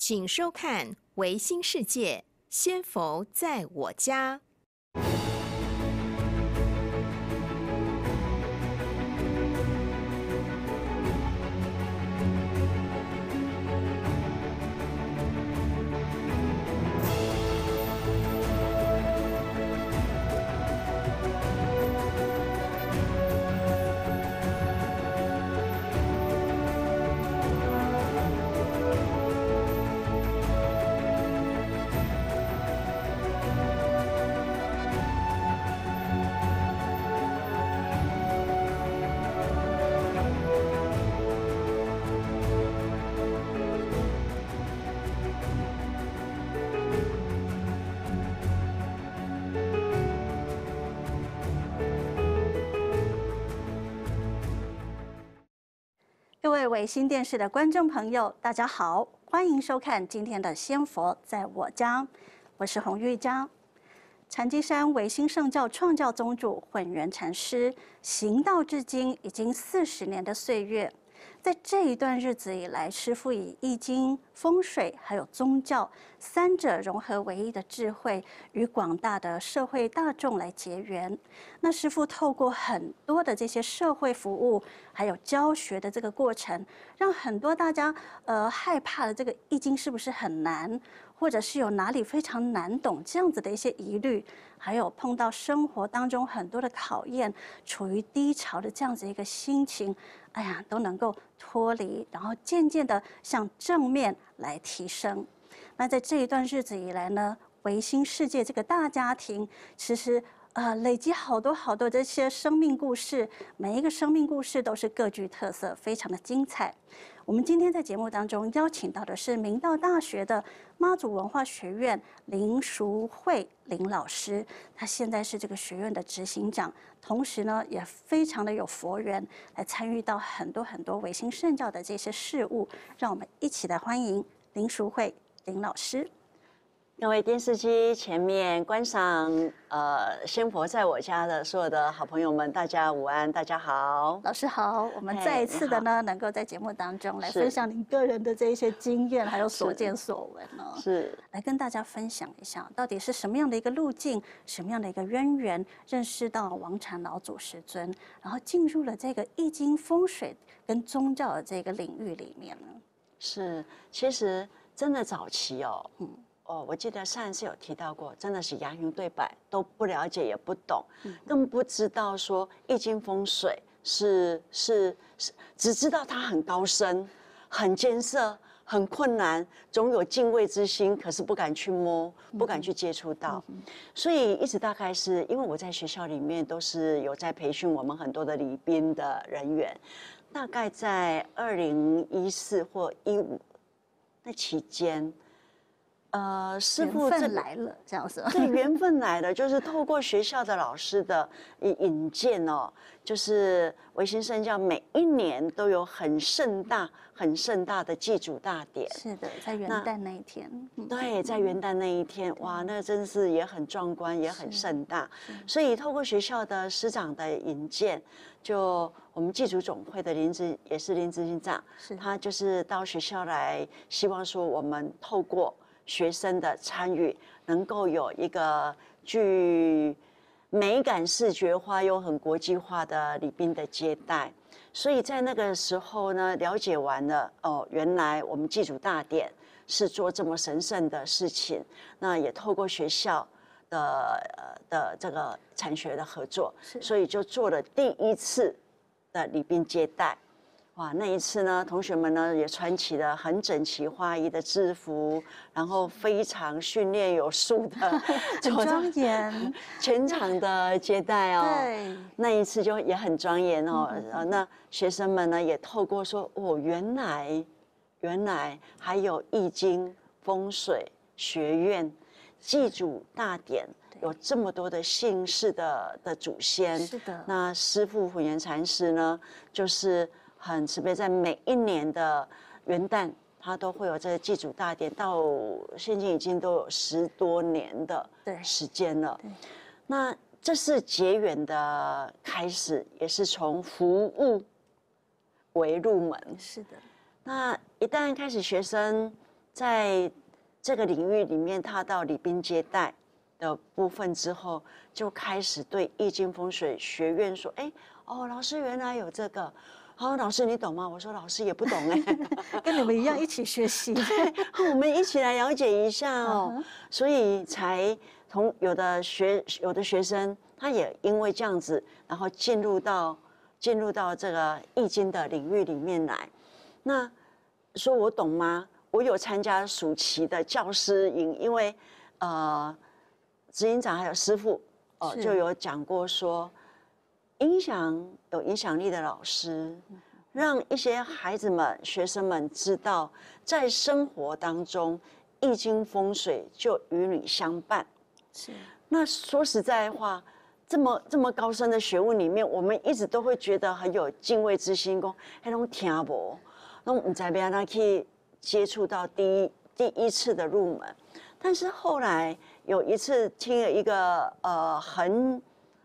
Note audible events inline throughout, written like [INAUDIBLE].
请收看《维新世界》，先佛在我家。各位新电视的观众朋友，大家好，欢迎收看今天的《仙佛在我家》，我是洪玉章。禅机山维新圣教创教宗主混元禅师行道至今已经四十年的岁月。在这一段日子以来，师傅以《易经》、风水还有宗教三者融合唯一的智慧，与广大的社会大众来结缘。那师傅透过很多的这些社会服务，还有教学的这个过程，让很多大家呃害怕的这个《易经》是不是很难，或者是有哪里非常难懂这样子的一些疑虑，还有碰到生活当中很多的考验，处于低潮的这样子一个心情。哎呀，都能够脱离，然后渐渐的向正面来提升。那在这一段日子以来呢，维新世界这个大家庭，其实呃累积好多好多这些生命故事，每一个生命故事都是各具特色，非常的精彩。我们今天在节目当中邀请到的是明道大学的妈祖文化学院林淑慧林老师，她现在是这个学院的执行长，同时呢也非常的有佛缘来参与到很多很多维新圣教的这些事务，让我们一起来欢迎林淑慧林老师。各位电视机前面观赏呃《仙佛在我家》的所有的好朋友们，大家午安，大家好，老师好。我们再一次的呢，能够在节目当中来分享您个人的这一些经验，还有所见所闻呢，是来跟大家分享一下，到底是什么样的一个路径，什么样的一个渊源，认识到王禅老祖师尊，然后进入了这个易经风水跟宗教的这个领域里面呢？是，其实真的早期哦，嗯。哦，我记得上一次有提到过，真的是牙龈对白都不了解也不懂，更不知道说易经风水是是是，只知道它很高深、很艰涩、很困难，总有敬畏之心，可是不敢去摸、不敢去接触到，所以一直大概是因为我在学校里面都是有在培训我们很多的礼宾的人员，大概在二零一四或一五那期间。呃，师傅，这来了，这样是吗？这 [LAUGHS] 缘分来了，就是透过学校的老师的引引荐哦。就是维新圣教每一年都有很盛大、很盛大的祭祖大典。是的，在元旦那一天。对，在元旦那一天，哇，那真是也很壮观，也很盛大。所以透过学校的师长的引荐，就我们祭祖总会的林志也是林志兴长，他就是到学校来，希望说我们透过。学生的参与能够有一个具美感、视觉化又很国际化的礼宾的接待，所以在那个时候呢，了解完了哦，原来我们祭祖大典是做这么神圣的事情，那也透过学校的的这个产学的合作，所以就做了第一次的礼宾接待。哇，那一次呢，同学们呢也穿起了很整齐划一的制服，然后非常训练有素的，[LAUGHS] 庄严，全场的接待哦。对，那一次就也很庄严哦。呃，那学生们呢也透过说哦，原来，原来还有易经风水学院祭祖大典，有这么多的姓氏的的祖先。是的。那师傅虎元禅师呢，就是。很慈悲，在每一年的元旦，他都会有这个祭祖大典。到现今已经都有十多年的对时间了。那这是结缘的开始，也是从服务为入门。是的。那一旦开始，学生在这个领域里面踏到礼宾接待的部分之后，就开始对易经风水学院说：“哎，哦，老师，原来有这个。”好，老师你懂吗？我说老师也不懂哎，[LAUGHS] 跟你们一样一起学习，[LAUGHS] 我们一起来了解一下哦。所以才同有的学有的学生，他也因为这样子，然后进入到进入到这个易经的领域里面来。那说我懂吗？我有参加暑期的教师营，因为呃，执行长还有师傅哦，就有讲过说。影响有影响力的老师，让一些孩子们、学生们知道，在生活当中，易经风水就与你相伴。是。那说实在话，这么这么高深的学问里面，我们一直都会觉得很有敬畏之心，讲那种听不，那我们才不要那去接触到第一第一次的入门。但是后来有一次听了一个呃很。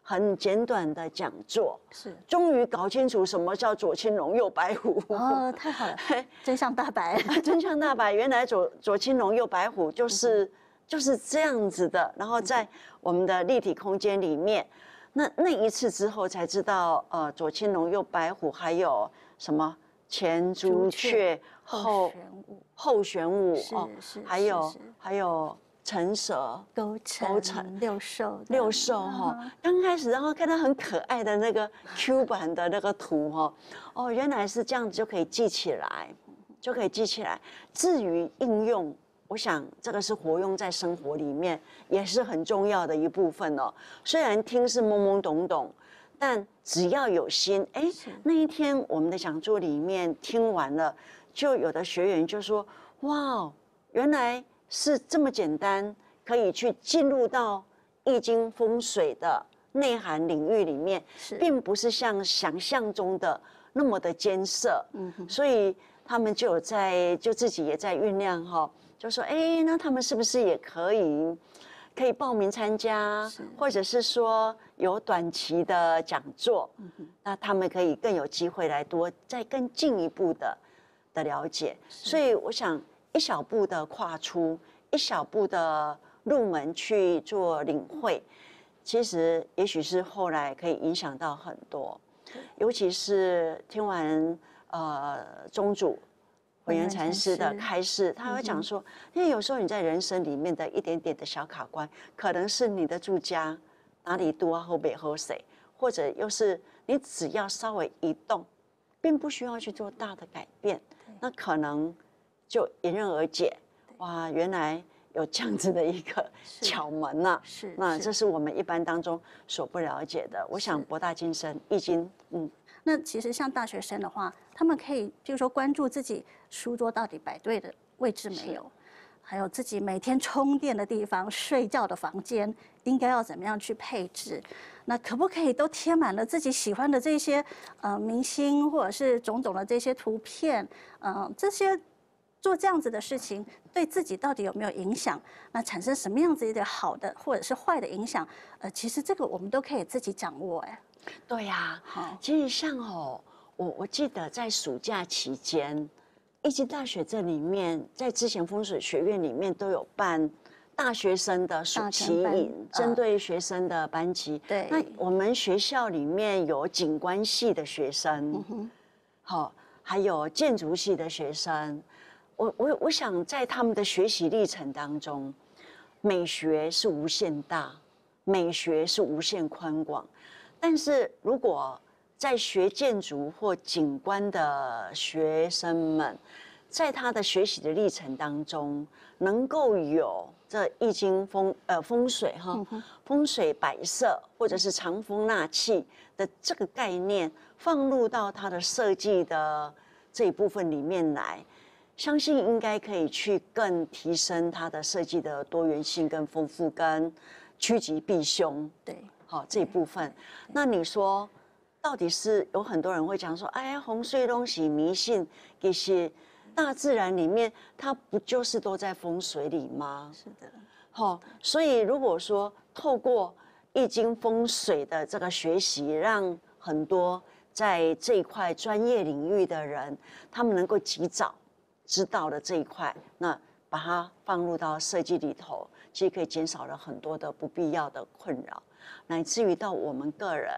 很简短的讲座，是终于搞清楚什么叫左青龙右白虎。哦，太好了，[LAUGHS] 真相大白。[LAUGHS] 真相大白，原来左左青龙右白虎就是就是这样子的。然后在我们的立体空间里面，那那一次之后才知道，呃，左青龙右白虎还有什么前朱雀后后玄武哦，还有还有。成蛇勾成勾成六兽、六兽哈，刚开始然后看到很可爱的那个 Q 版的那个图哈，哦原来是这样子就可以记起来，就可以记起来。至于应用，我想这个是活用在生活里面也是很重要的一部分哦。虽然听是懵懵懂懂，但只要有心，哎，那一天我们的讲座里面听完了，就有的学员就说：哇，原来。是这么简单，可以去进入到易经风水的内涵领域里面，并不是像想象中的那么的艰涩。嗯，所以他们就在就自己也在酝酿哈，就说哎，那他们是不是也可以可以报名参加，或者是说有短期的讲座，那他们可以更有机会来多再更进一步的的了解。所以我想。一小步的跨出，一小步的入门去做领会，其实也许是后来可以影响到很多。尤其是听完呃宗主文言禅师的开示，他会讲说：因为有时候你在人生里面的一点点的小卡关，可能是你的住家哪里多喝北喝水，或者又是你只要稍微移动，并不需要去做大的改变，那可能。就迎刃而解，哇！原来有这样子的一个 [LAUGHS] 巧门呐，是那这是我们一般当中所不了解的。我想博大精深，《易经》嗯。那其实像大学生的话，他们可以就是说关注自己书桌到底摆对的位置没有，还有自己每天充电的地方、睡觉的房间应该要怎么样去配置，那可不可以都贴满了自己喜欢的这些呃明星或者是种种的这些图片，嗯这些。做这样子的事情，对自己到底有没有影响？那产生什么样子一点好的或者是坏的影响？呃，其实这个我们都可以自己掌握哎。对呀，好，其实像哦，我我记得在暑假期间，一级大学这里面，在之前风水学院里面都有办大学生的暑期，针对学生的班级。对。那我们学校里面有景观系的学生，好，还有建筑系的学生。我我我想，在他们的学习历程当中，美学是无限大，美学是无限宽广。但是如果在学建筑或景观的学生们，在他的学习的历程当中，能够有这《易经》风呃风水哈风水摆设，或者是藏风纳气的这个概念，放入到他的设计的这一部分里面来。相信应该可以去更提升它的设计的多元性跟丰富，跟趋吉避凶。对，好这一部分。那你说，到底是有很多人会讲说：“哎，红水东西迷信一些，大自然里面它不就是都在风水里吗？”是的。好，所以如果说透过易经风水的这个学习，让很多在这一块专业领域的人，他们能够及早。知道的这一块，那把它放入到设计里头，其实可以减少了很多的不必要的困扰，乃至于到我们个人，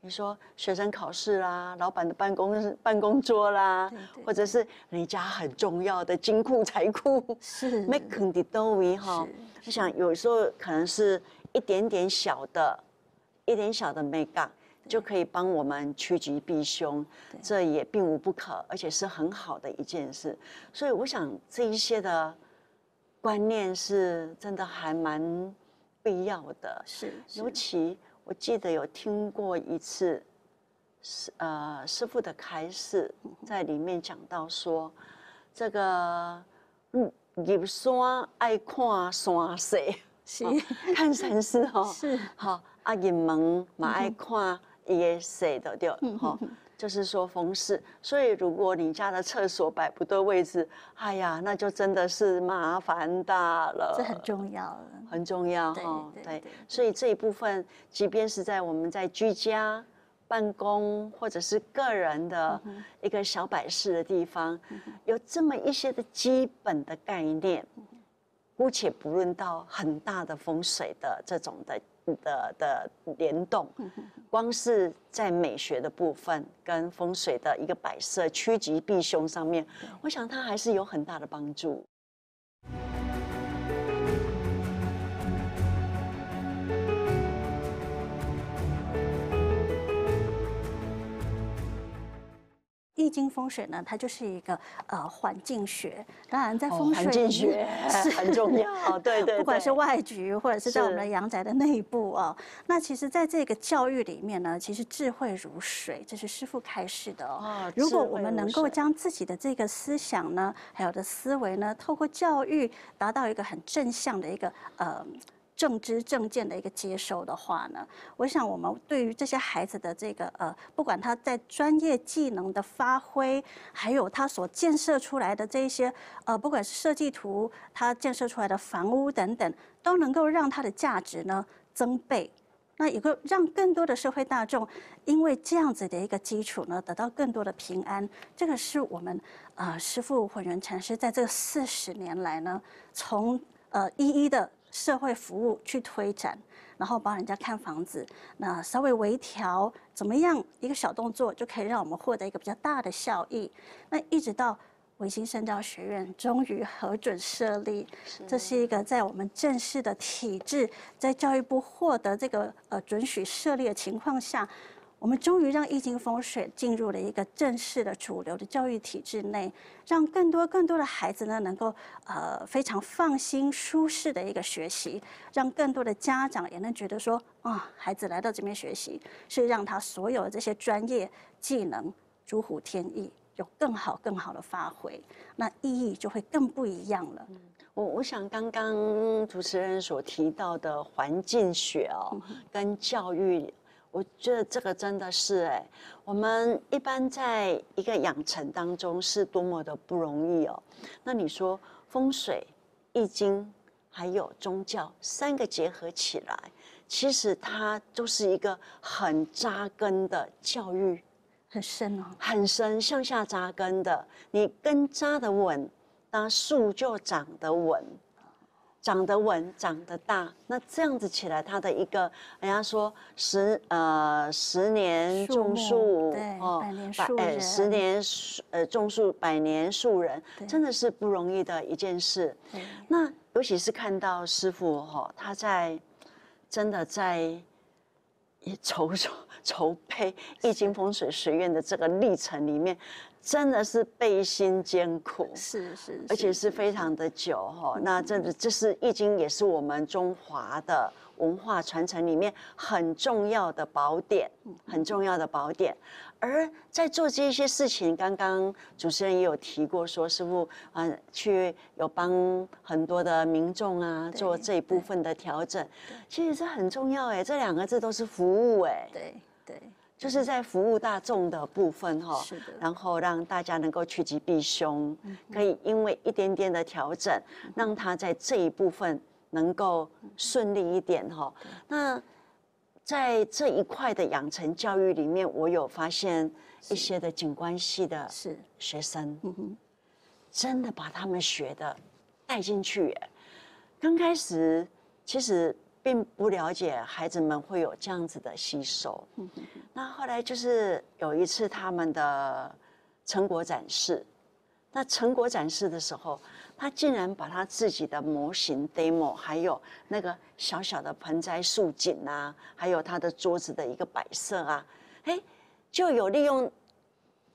你说学生考试啦，老板的办公办公桌啦，或者是你家很重要的金库财库，是。Make c o m f o r t 哈，就想有时候可能是一点点小的，一点小的美感。就可以帮我们趋吉避凶，这也并无不可，而且是很好的一件事。所以我想这一些的观念是真的还蛮必要的。是，尤其我记得有听过一次师呃师傅的开示，在里面讲到说，这个嗯，游山爱看山水，是看山水哦，是好啊，入门嘛爱看。也说得嗯，哈，就是说风水。所以如果你家的厕所摆不对位置，哎呀，那就真的是麻烦大了。这很重要了，很重要哈。对，所以这一部分，即便是在我们在居家、办公或者是个人的一个小摆式的地方，有这么一些的基本的概念，姑且不论到很大的风水的这种的。的的联动，光是在美学的部分跟风水的一个摆设趋吉避凶上面，我想它还是有很大的帮助。易经风水呢，它就是一个呃环境学，当然在风水环境学是很重要，[LAUGHS] 对对对，不管是外局或者是在我们的阳宅的内部哦。那其实在这个教育里面呢，其实智慧如水，这是师傅开示的哦。如果我们能够将自己的这个思想呢，还有的思维呢，透过教育达到一个很正向的一个呃。正知正见的一个接收的话呢，我想我们对于这些孩子的这个呃，不管他在专业技能的发挥，还有他所建设出来的这些呃，不管是设计图，他建设出来的房屋等等，都能够让他的价值呢增倍。那一个让更多的社会大众因为这样子的一个基础呢，得到更多的平安。这个是我们啊，师傅混元禅师在这四十年来呢，从呃一一的。社会服务去推展，然后帮人家看房子，那稍微微调，怎么样一个小动作就可以让我们获得一个比较大的效益。那一直到维新圣教学院终于核准设立，这是一个在我们正式的体制，在教育部获得这个呃准许设立的情况下。我们终于让易经风水进入了一个正式的主流的教育体制内，让更多更多的孩子呢能够呃非常放心舒适的一个学习，让更多的家长也能觉得说啊，孩子来到这边学习是让他所有的这些专业技能如虎添翼，有更好更好的发挥，那意义就会更不一样了。我我想刚刚主持人所提到的环境学哦跟教育。我觉得这个真的是哎，我们一般在一个养成当中是多么的不容易哦。那你说风水、易经还有宗教三个结合起来，其实它都是一个很扎根的教育，很深哦，很深向下扎根的。你根扎得稳，那树就长得稳。长得稳，长得大，那这样子起来，他的一个人家说十呃十年种树，对，哦、百年树人，十年呃种树，百年树人，真的是不容易的一件事。那尤其是看到师傅哈，他在真的在 [LAUGHS] 筹筹筹备易经风水学院的这个历程里面。真的是背心艰苦，是是，而且是非常的久哈。那真的，这是《易经》，也是我们中华的文化传承里面很重要的宝典，很重要的宝典。而在做这一些事情，刚刚主持人也有提过，说师傅啊，去有帮很多的民众啊做这一部分的调整，其实这很重要哎，这两个字都是服务哎，对对。就是在服务大众的部分哈，然后让大家能够趋吉避凶，可以因为一点点的调整，让他在这一部分能够顺利一点哈。那在这一块的养成教育里面，我有发现一些的景观系的学生，真的把他们学的带进去。刚开始其实。并不了解孩子们会有这样子的吸收，那后来就是有一次他们的成果展示，那成果展示的时候，他竟然把他自己的模型 demo，还有那个小小的盆栽、树景啊，还有他的桌子的一个摆设啊，哎，就有利用，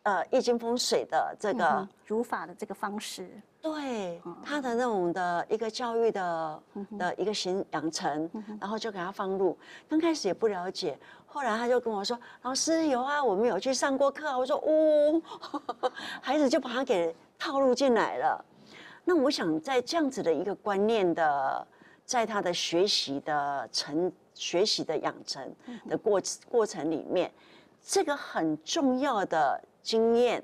呃，易经风水的这个儒法的这个方式。对他的那种的一个教育的的一个形养成，然后就给他放入。刚开始也不了解，后来他就跟我说：“老师有啊，我们有去上过课啊。”我说：“哦，[LAUGHS] 孩子就把他给套路进来了。”那我想在这样子的一个观念的，在他的学习的成学习的养成的过过程里面，这个很重要的经验，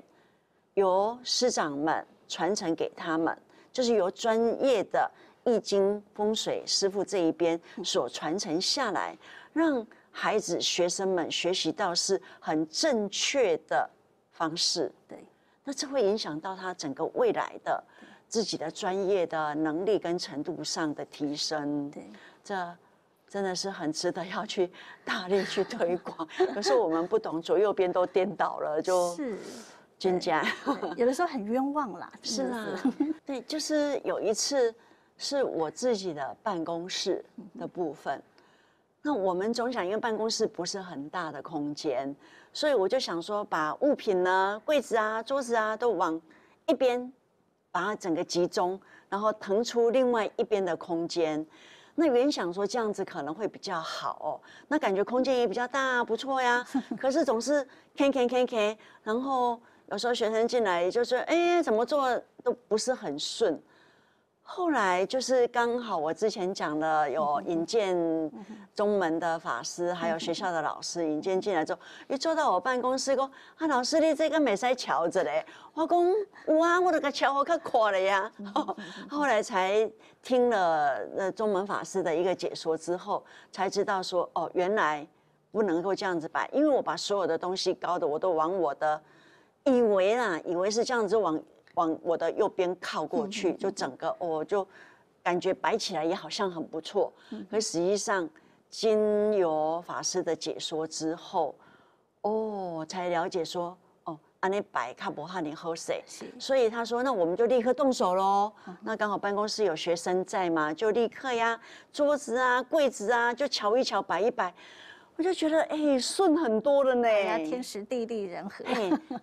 由师长们。传承给他们，就是由专业的易经风水师傅这一边所传承下来，让孩子学生们学习到是很正确的方式。对，那这会影响到他整个未来的自己的专业的能力跟程度上的提升。对，这真的是很值得要去大力去推广。[LAUGHS] 可是我们不懂，左右边都颠倒了，就。是。专家 [LAUGHS] 有的时候很冤枉啦，是啦，[LAUGHS] [LAUGHS] 对，就是有一次是我自己的办公室的部分。那我们总想，因为办公室不是很大的空间，所以我就想说，把物品呢、柜子啊、桌子啊都往一边，把它整个集中，然后腾出另外一边的空间。那原想说这样子可能会比较好，那感觉空间也比较大，不错呀。可是总是，can can can can，然后。有时候学生进来，就是哎，怎么做都不是很顺。”后来就是刚好我之前讲的，有引荐中门的法师，还有学校的老师引荐进来。后，一坐到我办公室，说：“啊，老师，你这个没塞翘着嘞！”我讲：“哇，我的个翘，我可垮了呀！” [LAUGHS] 后来才听了那中门法师的一个解说之后，才知道说：“哦，原来不能够这样子摆，因为我把所有的东西高的我都往我的。”以为啦，以为是这样子，往往我的右边靠过去，就整个哦，就感觉摆起来也好像很不错。可实际上，经由法师的解说之后，哦，才了解说，哦，安尼摆看不哈你喝水。所以他说，那我们就立刻动手喽。那刚好办公室有学生在嘛，就立刻呀，桌子啊、柜子啊，就瞧一瞧，摆一摆。我就觉得哎，顺很多了呢。哎，天时地利人和。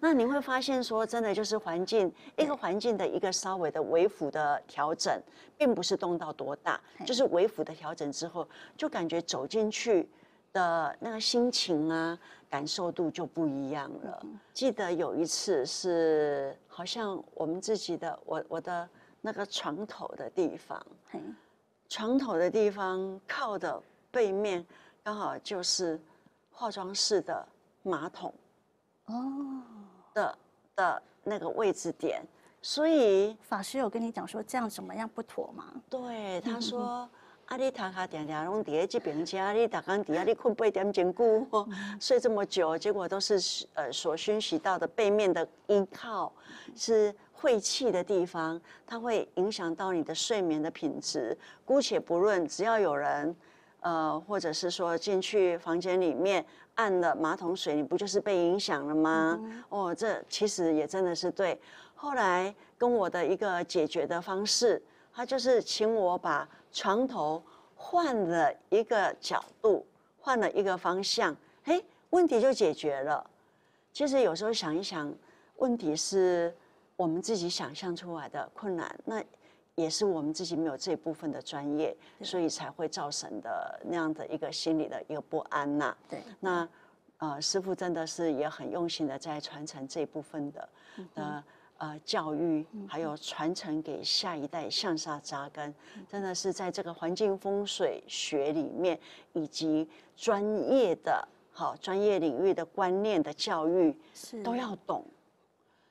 那你会发现说，真的就是环境，一个环境的一个稍微的微幅的调整，并不是动到多大，就是微幅的调整之后，就感觉走进去的那个心情啊，感受度就不一样了。记得有一次是，好像我们自己的，我我的那个床头的地方，床头的地方靠的背面。刚好就是化妆室的马桶，哦的的那个位置点，所以法师有跟你讲说这样怎么样不妥吗？对，他说阿里塔卡点点拢叠这边，阿里打刚底下，你困不点钟，故睡这么久，结果都是呃所熏习到的背面的依靠是晦气的地方，它会影响到你的睡眠的品质。姑且不论，只要有人。呃，或者是说进去房间里面按了马桶水，你不就是被影响了吗？哦，这其实也真的是对。后来跟我的一个解决的方式，他就是请我把床头换了一个角度，换了一个方向，嘿，问题就解决了。其实有时候想一想，问题是我们自己想象出来的困难。那。也是我们自己没有这一部分的专业，所以才会造成的那样的一个心理的一个不安呐。对，那呃，师傅真的是也很用心的在传承这一部分的的呃教育，还有传承给下一代向下扎根。真的是在这个环境风水学里面，以及专业的好，专业领域的观念的教育是都要懂。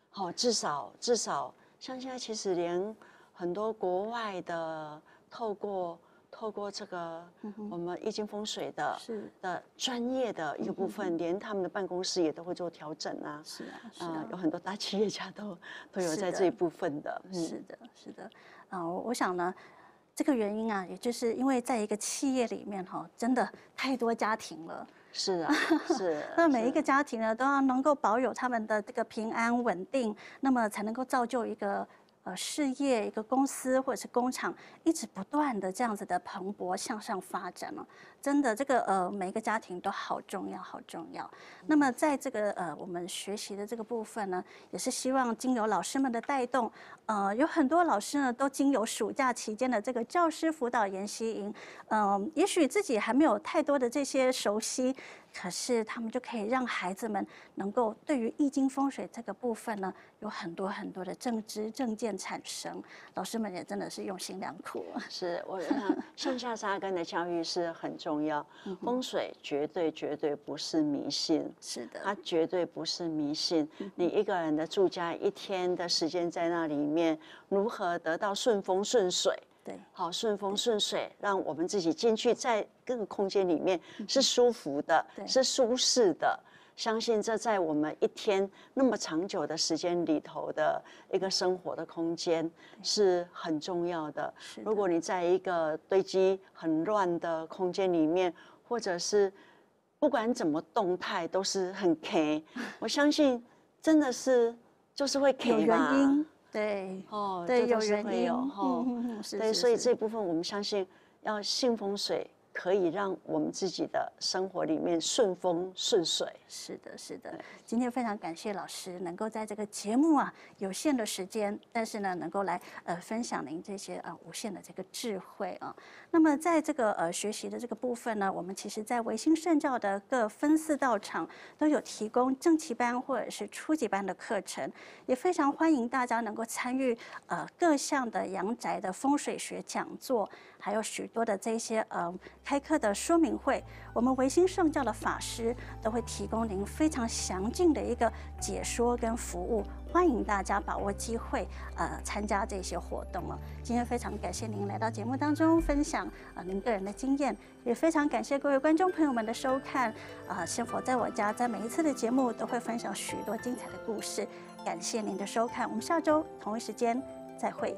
好，至少至少像现在，其实连。很多国外的透过透过这个我们易经风水的的专业的一个部分，连他们的办公室也都会做调整啊。是啊，是啊，有很多大企业家都 [LAUGHS] 都有在这一部分的。是的，是的，啊，我想呢，这个原因啊，也就是因为在一个企业里面哈，真的太多家庭了。是啊，[LAUGHS] 是。那每一个家庭呢，都要能够保有他们的这个平安稳定，那么才能够造就一个。呃，事业一个公司或者是工厂，一直不断的这样子的蓬勃向上发展了，真的这个呃，每一个家庭都好重要，好重要。那么在这个呃，我们学习的这个部分呢，也是希望经由老师们的带动，呃，有很多老师呢都经由暑假期间的这个教师辅导研习营，嗯，也许自己还没有太多的这些熟悉。可是他们就可以让孩子们能够对于易经风水这个部分呢，有很多很多的认知正见产生。老师们也真的是用心良苦。[LAUGHS] 是，我觉得 [LAUGHS] 上下扎根的教育是很重要。风水绝对绝对不是迷信，是的，它绝对不是迷信。你一个人的住家一天的时间在那里面，如何得到顺风顺水？对，好顺风顺水，让我们自己进去，在各个空间里面是舒服的，是舒适的。相信这在我们一天那么长久的时间里头的一个生活的空间是很重要的。如果你在一个堆积很乱的空间里面，或者是不管怎么动态都是很 k，[LAUGHS] 我相信真的是就是会 k 嘛。对，哦，对，有时会有对，所以这部分我们相信要信风水。可以让我们自己的生活里面顺风顺水。是的，是的。今天非常感谢老师能够在这个节目啊，有限的时间，但是呢，能够来呃分享您这些啊无限的这个智慧啊。那么在这个呃学习的这个部分呢，我们其实在维新圣教的各分寺道场都有提供正奇班或者是初级班的课程，也非常欢迎大家能够参与呃各项的阳宅的风水学讲座，还有许多的这些呃。开课的说明会，我们维新上教的法师都会提供您非常详尽的一个解说跟服务，欢迎大家把握机会，呃，参加这些活动啊。今天非常感谢您来到节目当中分享啊您个人的经验，也非常感谢各位观众朋友们的收看啊。生活在我家在每一次的节目都会分享许多精彩的故事，感谢您的收看，我们下周同一时间再会。